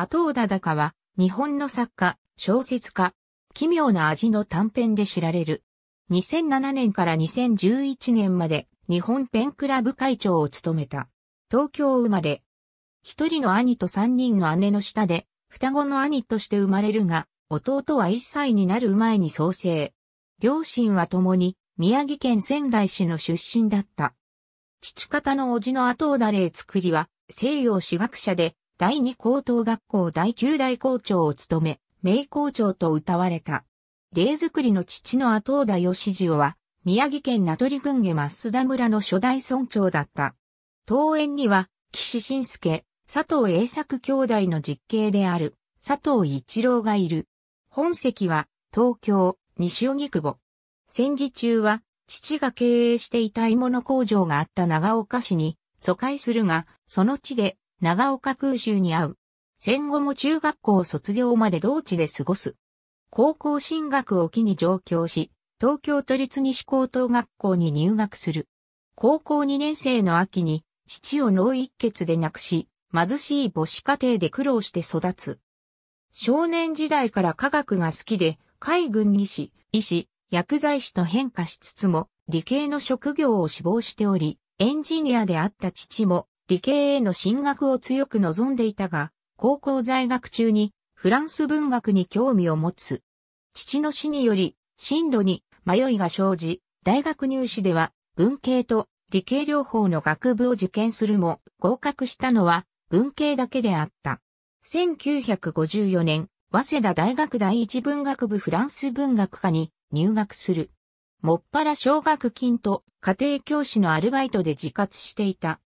阿藤忠かは、日本の作家、小説家、奇妙な味の短編で知られる。2007年から2011年まで日本ペンクラブ会長を務めた。東京生まれ。一人の兄と三人の姉の下で、双子の兄として生まれるが、弟は一歳になる前に創生。両親は共に宮城県仙台市の出身だった。父方の叔父の後だれ作りは西洋史学者で第二高等学校第九代校長を務め、名校長と謳われた。例作りの父の後田義次は、宮城県名取郡下増田村の初代村長だった。当園には、岸信介、佐藤栄作兄弟の実兄である、佐藤一郎がいる。本籍は、東京、西荻窪。戦時中は、父が経営していた芋の工場があった長岡市に、疎開するが、その地で長岡空襲に遭う。戦後も中学校卒業まで同地で過ごす。高校進学を機に上京し、東京都立西高等学校に入学する。高校2年生の秋に、父を脳一血で亡くし、貧しい母子家庭で苦労して育つ。少年時代から科学が好きで、海軍医師、医師、薬剤師と変化しつつも、理系の職業を志望しており、エンジニアであった父も、理系への進学を強く望んでいたが、高校在学中にフランス文学に興味を持つ。父の死により、進路に迷いが生じ、大学入試では文系と理系両方の学部を受験するも合格したのは文系だけであった。1954年、早稲田大学第一文学部フランス文学科に入学する。もっぱら奨学金と家庭教師のアルバイトで自活していた。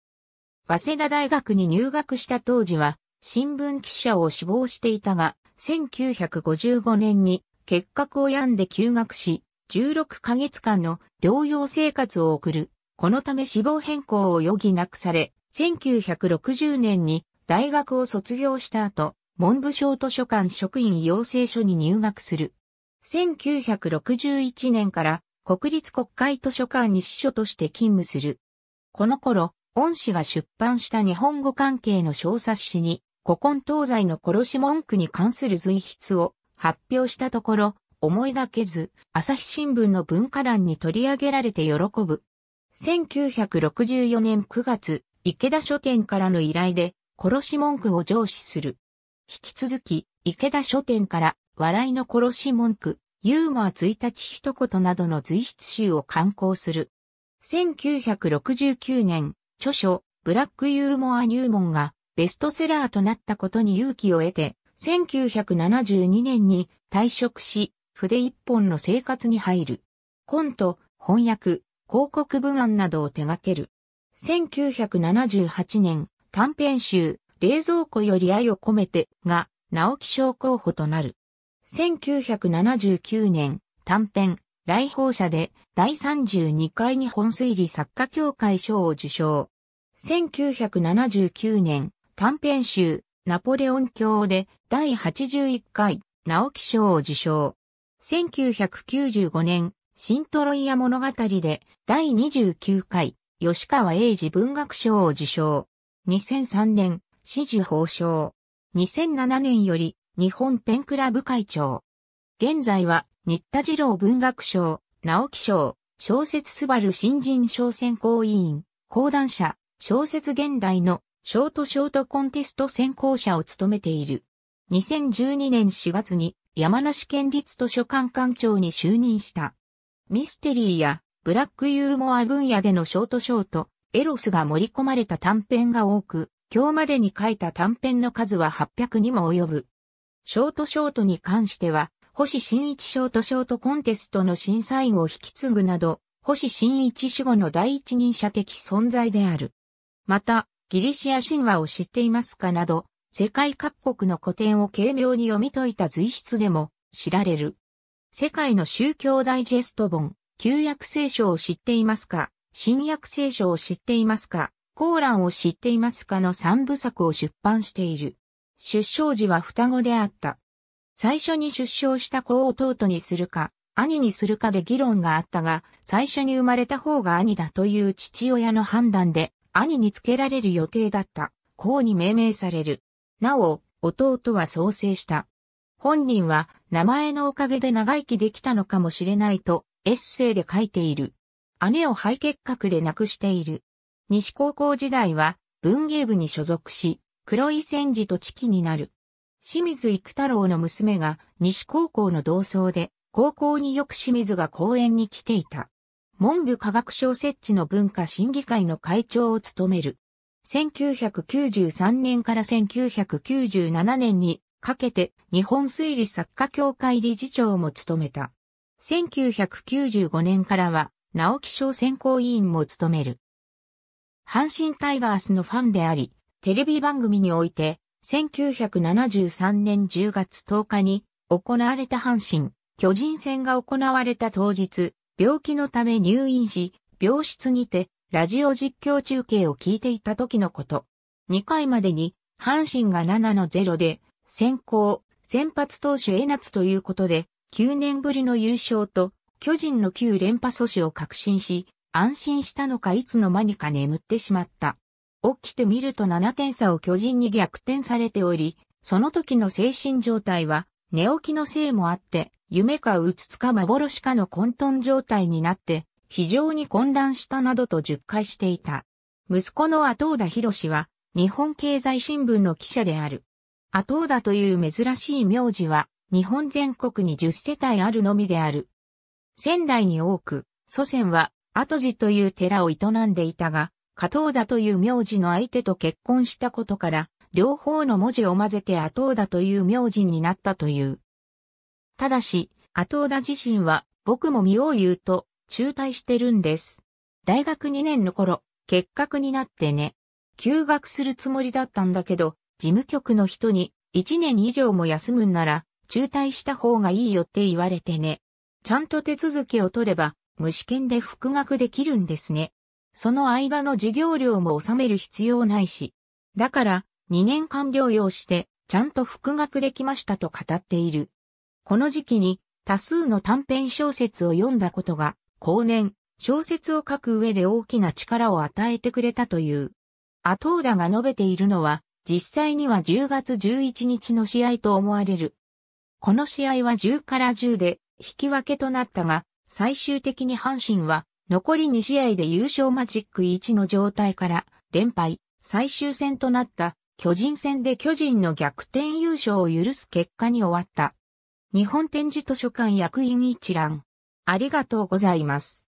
早稲田大学に入学した当時は、新聞記者を志望していたが、1955年に結核を病んで休学し、16ヶ月間の療養生活を送る。このため志望変更を余儀なくされ、1960年に大学を卒業した後、文部省図書館職員養成所に入学する。1961年から国立国会図書館に司書として勤務する。この頃、恩師が出版した日本語関係の小冊子に、古今東西の殺し文句に関する随筆を発表したところ、思いがけず、朝日新聞の文化欄に取り上げられて喜ぶ。1964年9月、池田書店からの依頼で、殺し文句を上司する。引き続き、池田書店から、笑いの殺し文句、ユーモア1日一言などの随筆集を刊行する。1969年、著書、ブラックユーモア入門がベストセラーとなったことに勇気を得て、1972年に退職し、筆一本の生活に入る。コント、翻訳、広告文案などを手掛ける。1978年、短編集、冷蔵庫より愛を込めてが、直木賞候補となる。1979年、短編、来訪者で第32回日本推理作家協会賞を受賞。1979年、短編集、ナポレオン卿で第81回、直木賞を受賞。1995年、新トロイヤ物語で第29回、吉川英治文学賞を受賞。2003年、紫綬褒章。2007年より、日本ペンクラブ会長。現在は、新田次郎文学賞、直木賞、小説すばる新人賞選考委員、講談社、小説現代のショートショートコンテスト選考者を務めている。2012年4月に山梨県立図書館館長に就任した。ミステリーやブラックユーモア分野でのショートショート、エロスが盛り込まれた短編が多く、今日までに書いた短編の数は800にも及ぶ。ショートショートに関しては、星新一ショートショートコンテストの審査員を引き継ぐなど、星新一主語の第一人者的存在である。また、ギリシア神話を知っていますかなど、世界各国の古典を軽妙に読み解いた随筆でも知られる。世界の宗教ダイジェスト本、旧約聖書を知っていますか新約聖書を知っていますかコーランを知っていますかの三部作を出版している。出生時は双子であった。最初に出生した子を弟にするか、兄にするかで議論があったが、最初に生まれた方が兄だという父親の判断で、兄に付けられる予定だったうに命名される。なお、弟は創生した。本人は名前のおかげで長生きできたのかもしれないとエッセイで書いている。姉を肺結核で亡くしている。西高校時代は文芸部に所属し、黒井戦時と知己になる。清水育太郎の娘が西高校の同窓で、高校によく清水が公園に来ていた。文部科学省設置の文化審議会の会長を務める。1993年から1997年にかけて日本推理作家協会理事長も務めた。1995年からは直木賞選考委員も務める。阪神タイガースのファンであり、テレビ番組において1973年10月10日に行われた阪神巨人戦が行われた当日、病気のため入院し、病室にて、ラジオ実況中継を聞いていた時のこと。2回までに、阪神が7の0で、先行、先発投手江夏ということで、9年ぶりの優勝と、巨人の9連覇阻止を確信し、安心したのかいつの間にか眠ってしまった。起きてみると7点差を巨人に逆転されており、その時の精神状態は寝起きのせいもあって、夢かうつつか幻かの混沌状態になって、非常に混乱したなどと述回していた。息子の後田博士は、日本経済新聞の記者である。後田という珍しい名字は、日本全国に10世帯あるのみである。仙台に多く、祖先は、後寺という寺を営んでいたが、加藤田という名字の相手と結婚したことから、両方の文字を混ぜて後田という名字になったという。ただし、後田自身は、僕も見よう言うと、中退してるんです。大学2年の頃、結核になってね。休学するつもりだったんだけど、事務局の人に、1年以上も休むんなら、中退した方がいいよって言われてね。ちゃんと手続きを取れば、無試験で復学できるんですね。その間の授業料も納める必要ないし。だから、2年間療養して、ちゃんと復学できましたと語っている。この時期に多数の短編小説を読んだことが、後年、小説を書く上で大きな力を与えてくれたという。アトーダが述べているのは、実際には10月11日の試合と思われる。この試合は10から10で引き分けとなったが、最終的に阪神は残り2試合で優勝マジック1の状態から連敗、最終戦となった巨人戦で巨人の逆転優勝を許す結果に終わった。日本展示図書館役員一覧。ありがとうございます。